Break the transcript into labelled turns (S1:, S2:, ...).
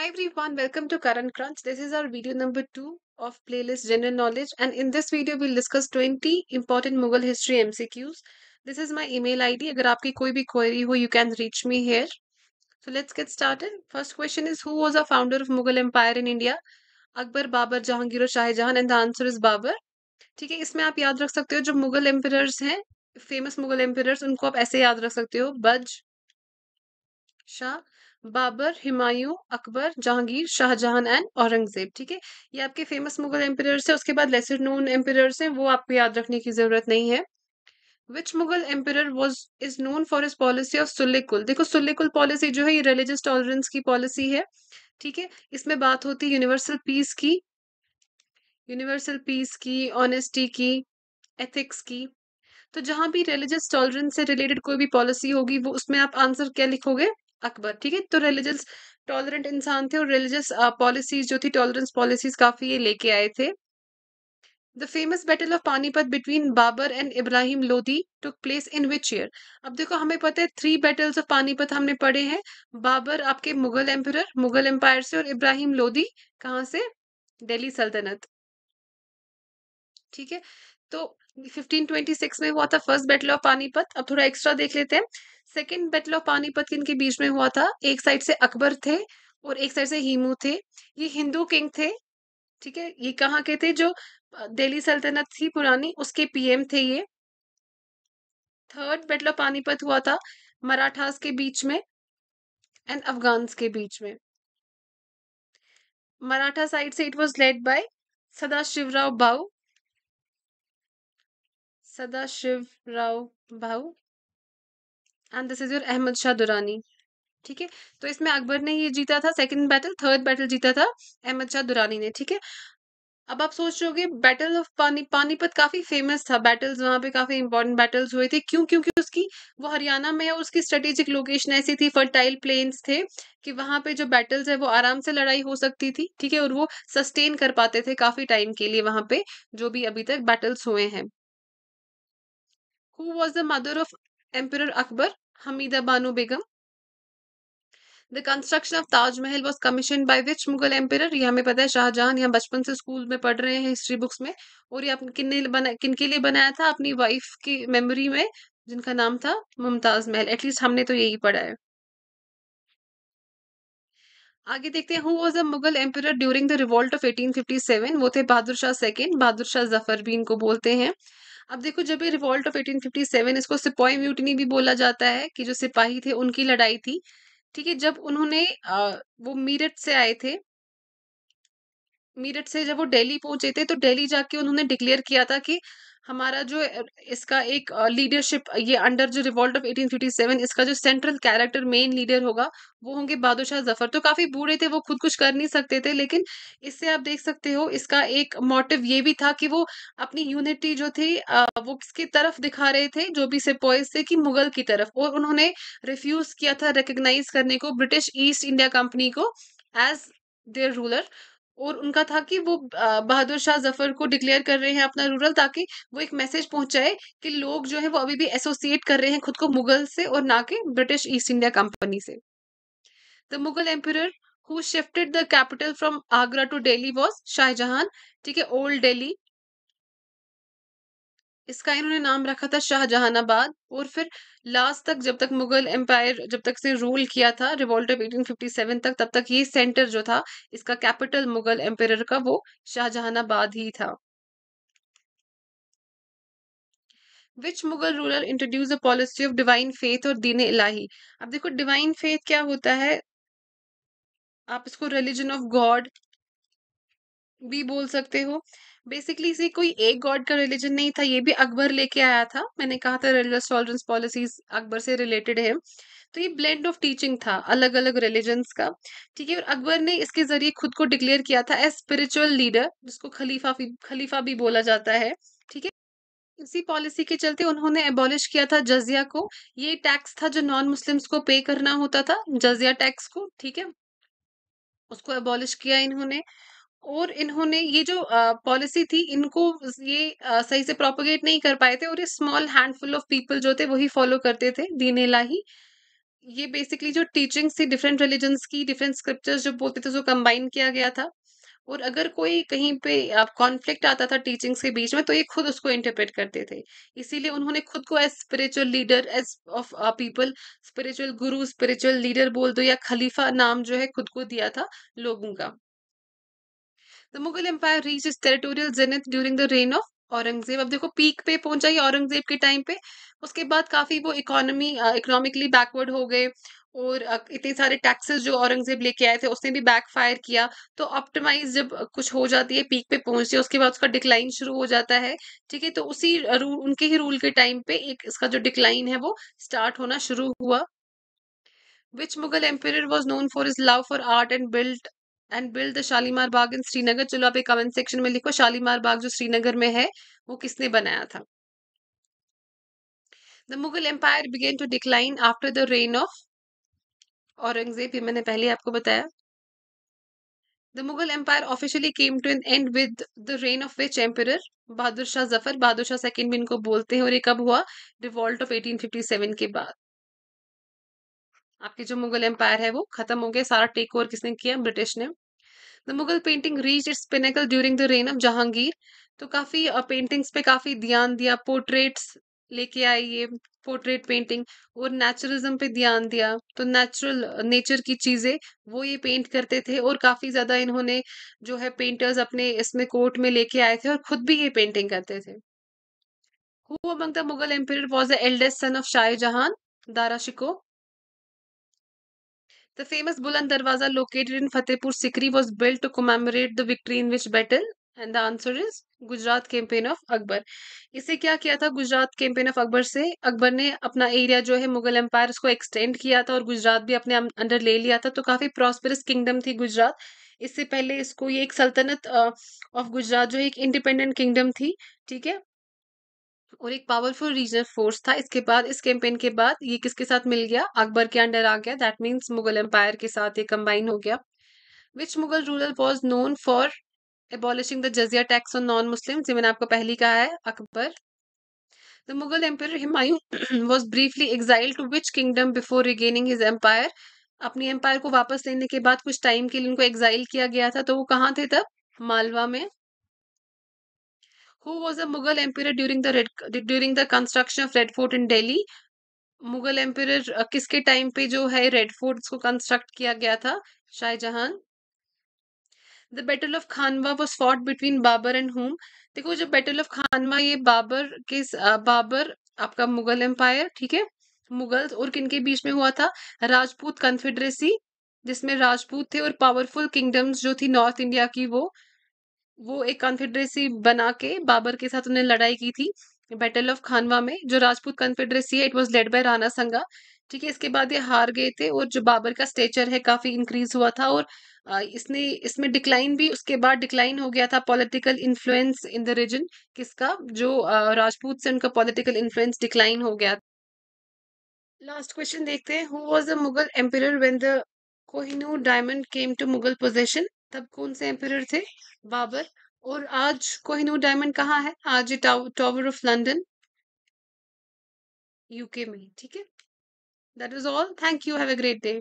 S1: Hi everyone, welcome to Current Crunch. This is our video number two of playlist General Knowledge and in this video we'll discuss twenty important Mughal history MCQs. This is my email ID. If you have any query हो, you can reach me here. So let's get started. First question is who was the founder of Mughal Empire in India? Akbar, Babur, Jahangir Shah Jahan, and the answer is Babur. ठीक है इसमें आप याद रख सकते हो जो Mughal emperors हैं फेमस मुगल एम्परर्स उनको आप ऐसे याद रख सकते हो बज शाह बाबर हिमायूं अकबर जहांगीर शाहजहां एंड औरंगजेब ठीक है ये आपके फेमस मुगल एम्परर्स है उसके बाद लेसर नोन एम्परर्स हैं वो आपको याद रखने की जरूरत नहीं है which Mughal emperor was is known for his policy of Sulhikul देखो सुल्लिकुल पॉलिसी जो है ये रिलीजियस टॉलरेंस की पॉलिसी है ठीक है इसमें बात होती है यूनिवर्सल पीस की यूनिवर्सल पीस की ऑनेस्टी की एथिक्स की तो जहां भी रिलीजियस टॉलरेंस से रिलेटेड कोई भी पॉलिसी होगी वो उसमें आप आंसर क्या लिखोगे अकबर ठीक है तो रिलीजियस टॉलरेंट इंसान थे और रिलीजियस पॉलिसीज जो थी टॉलरेंस पॉलिसीज काफी ये लेके आए थे the famous battle of Panipat between Babur and Ibrahim Lodi took place in which year अब देखो हमें पता है थ्री बैटल्स ऑफ पानीपत हमने पढ़े हैं बाबर आपके मुगल एम्पर मुगल एम्पायर से और इब्राहिम लोधी कहाँ से दिल्ली सल्तनत ठीक है तो 1526 में हुआ था फर्स्ट बैटल ऑफ पानीपत अब थोड़ा एक्स्ट्रा देख लेते हैं सेकेंड बैटल ऑफ पानीपत इनके बीच में हुआ था एक साइड से अकबर थे और एक साइड से हीमू थे ये हिंदू किंग थे ठीक है ये कहाँ के थे जो दिल्ली सल्तनत थी पुरानी उसके पीएम थे ये थर्ड बैटल ऑफ पानीपत हुआ था मराठास के बीच में एंड अफगान्स के बीच में मराठा साइड से it was led by Sadashivrao Bhau Sadashiv Rao Bhau and this is your Ahmad Shah Durrani ठीक है तो इसमें अकबर ने ये जीता था सेकंड बैटल थर्ड बैटल जीता था अहमद शाह दुरानी ने ठीक है अब आप सोच रहे होगे बैटल ऑफ पानी पानीपत काफी फेमस था बैटल्स वहां पे काफी इंपॉर्टेंट बैटल्स हुए थे क्यों क्योंकि उसकी वो हरियाणा में है उसकी स्ट्रेटेजिक लोकेशन ऐसी थी फर्टाइल प्लेन्स थे कि वहां पे जो बैटल्स है वो आराम से लड़ाई हो सकती थी ठीक है और वो सस्टेन कर पाते थे काफी टाइम के लिए वहां पे जो भी अभी तक बैटल्स हुए हैं who was the mother of Emperor Akbar Hamida Banu Begum the construction of Taj Mahal was commission by which Mughal emperor ये हमें पता है शाहजहां यहाँ बचपन से स्कूल में पढ़ रहे हैं हिस्ट्री बुक्स में और ये किन्ने बना किन के लिए बनाया था अपनी वाइफ की मेमोरी में जिनका नाम था मुमताज महल एटलीस्ट हमने तो यही पढ़ा है आगे देखते हैं who was a Mughal emperor during the revolt of eighteen fifty seven वो थे बहादुर शाह सेकेंड बहादुर शाह जफर भी इनको बोलते हैं अब देखो जब ये रिवॉल्ट ऑफ 1857 इसको सिपाही म्यूटनी भी बोला जाता है कि जो सिपाही थे उनकी लड़ाई थी ठीक है जब उन्होंने वो मीरठ से आए थे मीरठ से जब वो दिल्ली पहुंचे थे तो दिल्ली जाके उन्होंने डिक्लेयर किया था कि हमारा जो इसका एक लीडरशिप ये अंडर जो रिवॉल्ट ऑफ 1857 इसका जो सेंट्रल कैरेक्टर मेन लीडर होगा वो होंगे बादशाह जफर तो काफी बूढ़े थे वो खुद कुछ कर नहीं सकते थे लेकिन इससे आप देख सकते हो इसका एक मोटिव ये भी था कि वो अपनी यूनिटी जो थी वो किसकी तरफ दिखा रहे थे जो भी सिपोइस थे कि मुगल की तरफ और उन्होंने रिफ्यूज किया था रिकग्नाइज करने को ब्रिटिश ईस्ट इंडिया कंपनी को एज देयर रूलर और उनका था कि वो बहादुर शाह जफर को डिक्लेयर कर रहे हैं अपना रूरल ताकि वो एक मैसेज पहुंचाए कि लोग जो है वो अभी भी एसोसिएट कर रहे हैं खुद को मुगल से और ना कि ब्रिटिश ईस्ट इंडिया कंपनी से the Mughal emperor who shifted the capital from Agra to Delhi was Shahjahan ठीक है ओल्ड डेली इसका इन्होंने नाम रखा था शाहजहानाबाद और फिर लास्ट तक जब तक मुगल एम्पायर जब तक से रूल किया था रिवॉल्ट ऑफ एटीन तक तब तक ये सेंटर जो था इसका कैपिटल मुगल एम्पायर का वो शाहजहानाबाद ही था which Mughal ruler introduce a policy of divine faith और दीन इलाही अब देखो डिवाइन फेथ क्या होता है आप इसको रिलीजन ऑफ गॉड भी बोल सकते हो बेसिकली इसे कोई एक गॉड का रिलीजन नहीं था ये भी अकबर लेके आया था मैंने कहा था रिलीजियस टॉलरेंस पॉलिसीज अकबर से रिलेटेड है तो ये ब्लेंड ऑफ टीचिंग था अलग अलग रिलीजन्स का ठीक है और अकबर ने इसके जरिए खुद को डिक्लेयर किया था एज स्पिरिचुअल लीडर जिसको खलीफा खलीफा भी बोला जाता है ठीक है इसी पॉलिसी के चलते उन्होंने एबॉलिश किया था जजिया को ये टैक्स था जो नॉन मुस्लिम्स को पे करना होता था जजिया टैक्स को ठीक है उसको एबॉलिश किया इन्होंने और इन्होंने ये जो पॉलिसी थी इनको ये आ, सही से प्रोपोगेट नहीं कर पाए थे और ये स्मॉल हैंडफुल ऑफ पीपल जो थे वही फॉलो करते थे दीन ही ये बेसिकली जो टीचिंग्स थी डिफरेंट रिलीजन्स की डिफरेंट स्क्रिप्चर्स जो बोलते थे उसको कंबाइन किया गया था और अगर कोई कहीं पे कॉन्फ्लिक्ट आता था टीचिंग्स के बीच में तो ये खुद उसको इंटरप्रेट करते थे इसीलिए उन्होंने खुद को as spiritual leader as of people spiritual guru spiritual leader बोल दो या खलीफा नाम जो है खुद को दिया था लोगों का the Mughal empire reach is territorial zenith during the reign of Aurangzeb अब देखो पीक पे पहुंचा ही औरंगजेब के टाइम पे उसके बाद काफी वो इकोनॉमी इकोनॉमिकली बैकवर्ड हो गए और इतने सारे टैक्सेस जो औरंगजेब लेके आए थे उसने भी बैकफायर किया तो ऑप्टिमाइज जब कुछ हो जाती है पीक पे पहुंचती है उसके बाद उसका डिक्लाइन शुरू हो जाता है ठीक है तो उसी रूल उनके ही रूल के टाइम पे एक इसका जो डिक्लाइन है वो स्टार्ट होना शुरू हुआ which Mughal empire was known for his love for art and built and build the Shalimar Bagh in Srinagar चलो आप एक कमेंट सेक्शन में लिखो शालीमार बाग जो श्रीनगर में है वो किसने बनाया था the Mughal empire began to decline after the reign of Aurangzeb ये मैंने पहले आपको बताया the Mughal empire officially came to an end with the reign of which empire Bahadur Shah Zafar Bahadur Shah second भी इनको बोलते हैं और ये कब हुआ रिवॉल्ट ऑफ 1857 के बाद आपके जो मुगल एम्पायर है वो खत्म हो गया सारा टेक ओवर किसने किया ब्रिटिश ने the Mughal painting reach its pinnacle during the reign of Jahangir तो काफ़ी पेंटिंग्स पे काफ़ी ध्यान दिया पोर्ट्रेट्स लेके आई ये पोर्ट्रेट पेंटिंग और नेचुरलिज्म पे ध्यान दिया तो नेचुरल नेचर की चीज़ें वो ये पेंट करते थे और काफ़ी ज़्यादा इन्होंने जो है पेंटर्स अपने इसमें कोर्ट में लेके आए थे और खुद भी ये पेंटिंग करते थे who among the Mughal empire was the eldest son of Shahjahan Dara Shikoh The famous Bulan Darwaza located in Fatehpur Sikri was built to commemorate the victory in which battle? And the answer is Gujarat campaign of Akbar इसे क्या किया था Gujarat campaign of Akbar से अकबर ने अपना area जो है Mughal empire उसको एक्सटेंड किया था और गुजरात भी अपने अंडर ले लिया था तो काफी प्रॉस्परस किंगडम थी गुजरात इससे पहले इसको ये एक सल्तनत ऑफ गुजरात जो है एक इंडिपेंडेंट किंगडम थी ठीक है और एक पावरफुल रीजनल फोर्स था इसके बाद इस कैंपेन के बाद ये किसके साथ मिल गया अकबर के अंडर आ गया दैट मीन्स मुगल एम्पायर के साथ ये कंबाइन हो गया which Mughal ruler was known for abolishing the jizya tax on non Muslim मैंने आपको पहले कहा है Akbar the Mughal empire Humayun was briefly exile to which kingdom before regaining his empire अपनी एम्पायर को वापस लेने के बाद कुछ टाइम के लिए उनको एग्जाइल किया गया था तो वो कहाँ थे तब मालवा में Who was a Mughal emperor during the Red, during the construction of Red Fort in Delhi? Mughal emperor uh, किसके टाइम पे जो है रेड फोर्ट को कंस्ट्रक्ट किया गया था Shahjahan the battle of Khanwa was fought between Babur and whom देखो जो बैटल ऑफ खानवा ये बाबर के बाबर uh, आपका मुगल एम्पायर ठीक है मुगल और किन के बीच में हुआ था राजपूत कन्फेडरेसी जिसमें राजपूत थे और पावरफुल किंगडम्स जो थी नॉर्थ इंडिया की वो वो एक कॉन्फेडरेसी बना के बाबर के साथ उन्होंने लड़ाई की थी बैटल ऑफ खानवा में जो राजपूत कॉन्फेडरेसी है it was led by Rana Sanga ठीक है इसके बाद ये हार गए थे और जो बाबर का स्टेचर है काफी इंक्रीज हुआ था और इसने इसमें डिक्लाइन भी उसके बाद डिक्लाइन हो गया था political influence in the region किसका जो राजपूत से उनका पॉलिटिकल इन्फ्लुएंस डिक्लाइन हो गया लास्ट क्वेश्चन देखते हैं who was the Mughal emperor when the Kohinoor diamond came to Mughal possession तब कौन से एम्पर थे बाबर और आज कोहिनूर डायमंड कहाँ है आज ये टावर ऑफ लंदन यूके में ठीक है that is all thank you have a great day